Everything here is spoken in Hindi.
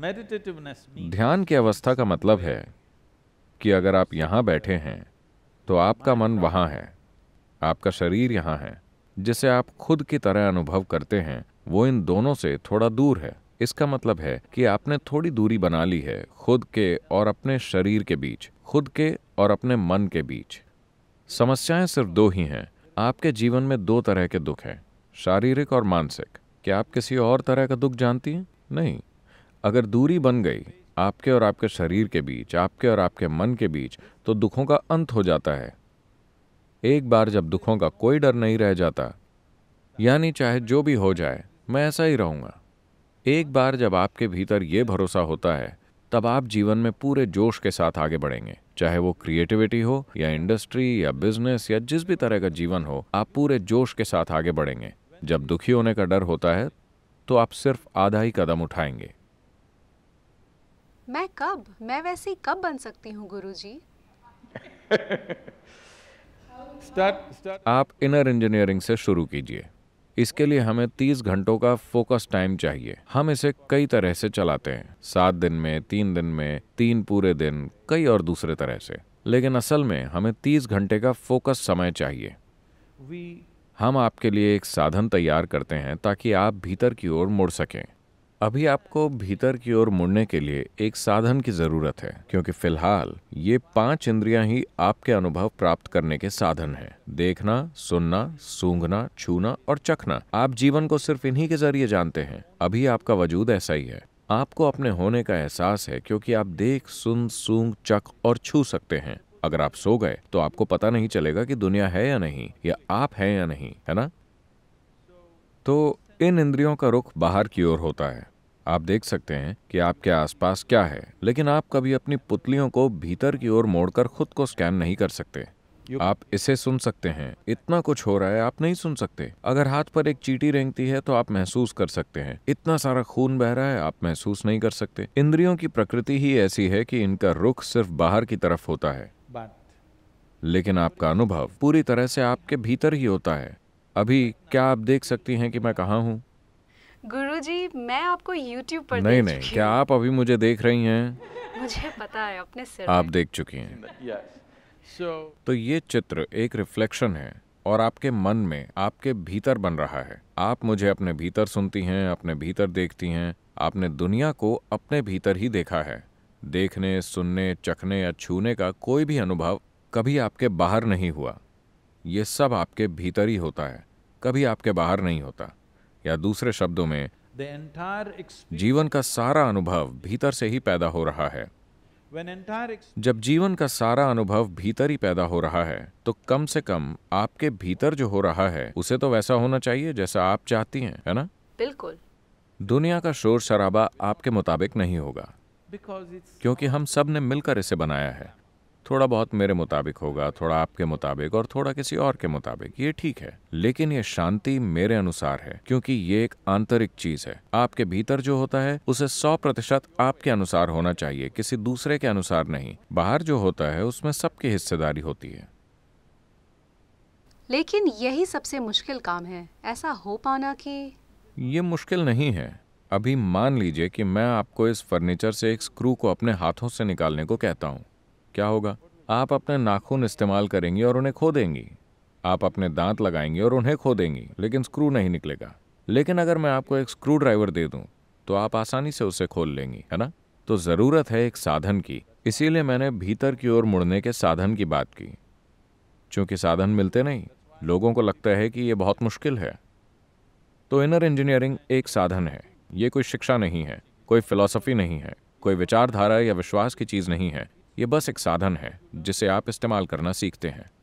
ध्यान की अवस्था का मतलब है कि अगर आप यहां बैठे हैं तो आपका मन वहां है आपका शरीर यहां है जिसे आप खुद की तरह अनुभव करते हैं वो इन दोनों से थोड़ा दूर है इसका मतलब है कि आपने थोड़ी दूरी बना ली है खुद के और अपने शरीर के बीच खुद के और अपने मन के बीच समस्याएं सिर्फ दो ही हैं आपके जीवन में दो तरह के दुख हैं शारीरिक और मानसिक क्या आप किसी और तरह का दुख जानती हैं नहीं अगर दूरी बन गई आपके और आपके शरीर के बीच आपके और आपके मन के बीच तो दुखों का अंत हो जाता है एक बार जब दुखों का कोई डर नहीं रह जाता यानी चाहे जो भी हो जाए मैं ऐसा ही रहूंगा एक बार जब आपके भीतर ये भरोसा होता है तब आप जीवन में पूरे जोश के साथ आगे बढ़ेंगे चाहे वो क्रिएटिविटी हो या इंडस्ट्री या बिजनेस या जिस भी तरह का जीवन हो आप पूरे जोश के साथ आगे बढ़ेंगे जब दुखी होने का डर होता है तो आप सिर्फ आधा ही कदम उठाएंगे मैं कब मैं वैसे कब बन सकती हूँ गुरु जी start, start. आप इनर इंजीनियरिंग से शुरू कीजिए इसके लिए हमें तीस घंटों का फोकस टाइम चाहिए हम इसे कई तरह से चलाते हैं सात दिन में तीन दिन में तीन पूरे दिन कई और दूसरे तरह से लेकिन असल में हमें तीस घंटे का फोकस समय चाहिए हम आपके लिए एक साधन तैयार करते हैं ताकि आप भीतर की ओर मुड़ सकें अभी आपको भीतर की ओर मुड़ने के लिए एक साधन की ज़रूरत है क्योंकि फिलहाल ये पांच इंद्रियां ही आपके अनुभव प्राप्त करने के साधन हैं देखना सुनना सूंघना छूना और चखना आप जीवन को सिर्फ इन्हीं के जरिए जानते हैं अभी आपका वजूद ऐसा ही है आपको अपने होने का एहसास है क्योंकि आप देख सुन सूंघ चख और छू सकते हैं अगर आप सो गए तो आपको पता नहीं चलेगा कि दुनिया है या नहीं या आप हैं या नहीं है ना तो इन इंद्रियों का रुख बाहर की ओर होता है आप देख सकते हैं कि आपके आसपास क्या है लेकिन आप कभी अपनी पुतलियों को भीतर की ओर मोड़कर खुद को स्कैन नहीं कर सकते आप इसे सुन सकते हैं इतना कुछ हो रहा है आप नहीं सुन सकते अगर हाथ पर एक चीटी रेंगती है तो आप महसूस कर सकते हैं इतना सारा खून बह रहा है आप महसूस नहीं कर सकते इंद्रियों की प्रकृति ही ऐसी है कि इनका रुख सिर्फ बाहर की तरफ होता है लेकिन आपका अनुभव पूरी तरह से आपके भीतर ही होता है अभी क्या आप देख सकती हैं कि मैं कहाँ हूँ गुरुजी मैं आपको YouTube पर नहीं नहीं क्या आप अभी मुझे देख रही हैं मुझे पता है अपने सिर आप देख चुकी हैं तो ये चित्र एक रिफ्लेक्शन है और आपके मन में आपके भीतर बन रहा है आप मुझे अपने भीतर सुनती हैं अपने भीतर देखती हैं आपने दुनिया को अपने भीतर ही देखा है देखने सुनने चखने या छूने का कोई भी अनुभव कभी आपके बाहर नहीं हुआ ये सब आपके भीतर ही होता है कभी आपके बाहर नहीं होता या दूसरे शब्दों में जीवन का सारा अनुभव भीतर से ही पैदा हो रहा है जब जीवन का सारा अनुभव भीतर ही पैदा हो रहा है तो कम से कम आपके भीतर जो हो रहा है उसे तो वैसा होना चाहिए जैसा आप चाहती हैं है ना बिल्कुल दुनिया का शोर शराबा आपके मुताबिक नहीं होगा क्योंकि हम सब ने मिलकर इसे बनाया है थोड़ा बहुत मेरे मुताबिक होगा थोड़ा आपके मुताबिक और थोड़ा किसी और के मुताबिक ये ठीक है लेकिन ये शांति मेरे अनुसार है क्योंकि ये एक आंतरिक चीज है आपके भीतर जो होता है उसे सौ प्रतिशत आपके अनुसार होना चाहिए किसी दूसरे के अनुसार नहीं बाहर जो होता है उसमें सबकी हिस्सेदारी होती है लेकिन यही सबसे मुश्किल काम है ऐसा हो पाना कि ये मुश्किल नहीं है अभी मान लीजिए कि मैं आपको इस फर्नीचर से एक स्क्रू को अपने हाथों से निकालने को कहता हूँ क्या होगा आप अपने नाखून इस्तेमाल करेंगी और उन्हें खो देंगी आप अपने दांत लगाएंगी और उन्हें खो देंगी लेकिन स्क्रू नहीं निकलेगा लेकिन अगर मैं आपको एक स्क्रू ड्राइवर दे दूं तो आप आसानी से उसे खोल लेंगी है ना तो ज़रूरत है एक साधन की इसीलिए मैंने भीतर की ओर मुड़ने के साधन की बात की चूंकि साधन मिलते नहीं लोगों को लगता है कि ये बहुत मुश्किल है तो इनर इंजीनियरिंग एक साधन है ये कोई शिक्षा नहीं है कोई फिलॉसफी नहीं है कोई विचारधारा या विश्वास की चीज़ नहीं है ये बस एक साधन है जिसे आप इस्तेमाल करना सीखते हैं